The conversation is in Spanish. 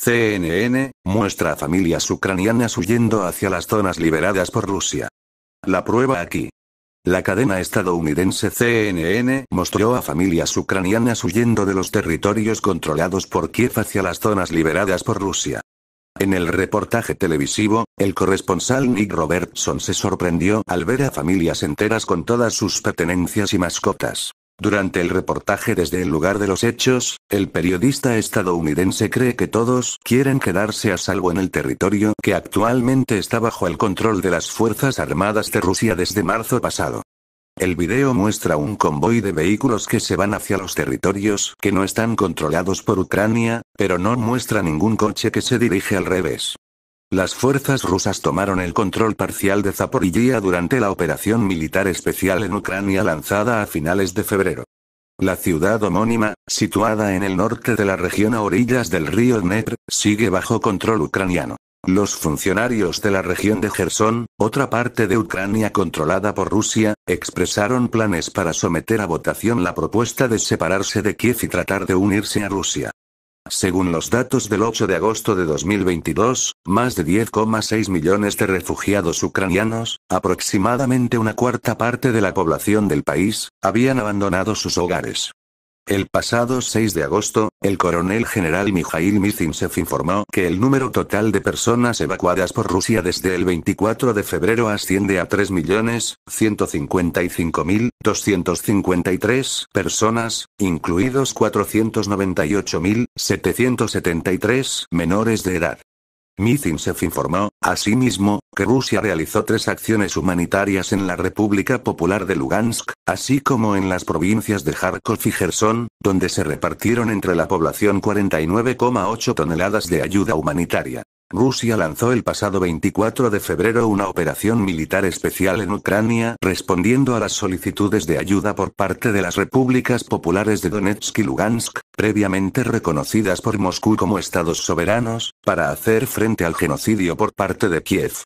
CNN, muestra a familias ucranianas huyendo hacia las zonas liberadas por Rusia. La prueba aquí. La cadena estadounidense CNN mostró a familias ucranianas huyendo de los territorios controlados por Kiev hacia las zonas liberadas por Rusia. En el reportaje televisivo, el corresponsal Nick Robertson se sorprendió al ver a familias enteras con todas sus pertenencias y mascotas. Durante el reportaje desde el lugar de los hechos, el periodista estadounidense cree que todos quieren quedarse a salvo en el territorio que actualmente está bajo el control de las Fuerzas Armadas de Rusia desde marzo pasado. El video muestra un convoy de vehículos que se van hacia los territorios que no están controlados por Ucrania, pero no muestra ningún coche que se dirige al revés. Las fuerzas rusas tomaron el control parcial de Zaporizhia durante la operación militar especial en Ucrania lanzada a finales de febrero. La ciudad homónima, situada en el norte de la región a orillas del río Dnepr, sigue bajo control ucraniano. Los funcionarios de la región de Gerson, otra parte de Ucrania controlada por Rusia, expresaron planes para someter a votación la propuesta de separarse de Kiev y tratar de unirse a Rusia. Según los datos del 8 de agosto de 2022, más de 10,6 millones de refugiados ucranianos, aproximadamente una cuarta parte de la población del país, habían abandonado sus hogares. El pasado 6 de agosto, el coronel general Mikhail Mizintsev informó que el número total de personas evacuadas por Rusia desde el 24 de febrero asciende a 3.155.253 personas, incluidos 498.773 menores de edad. Mizinsev informó, asimismo, que Rusia realizó tres acciones humanitarias en la República Popular de Lugansk, así como en las provincias de Kharkov y Gerson, donde se repartieron entre la población 49,8 toneladas de ayuda humanitaria. Rusia lanzó el pasado 24 de febrero una operación militar especial en Ucrania respondiendo a las solicitudes de ayuda por parte de las repúblicas populares de Donetsk y Lugansk, previamente reconocidas por Moscú como estados soberanos, para hacer frente al genocidio por parte de Kiev.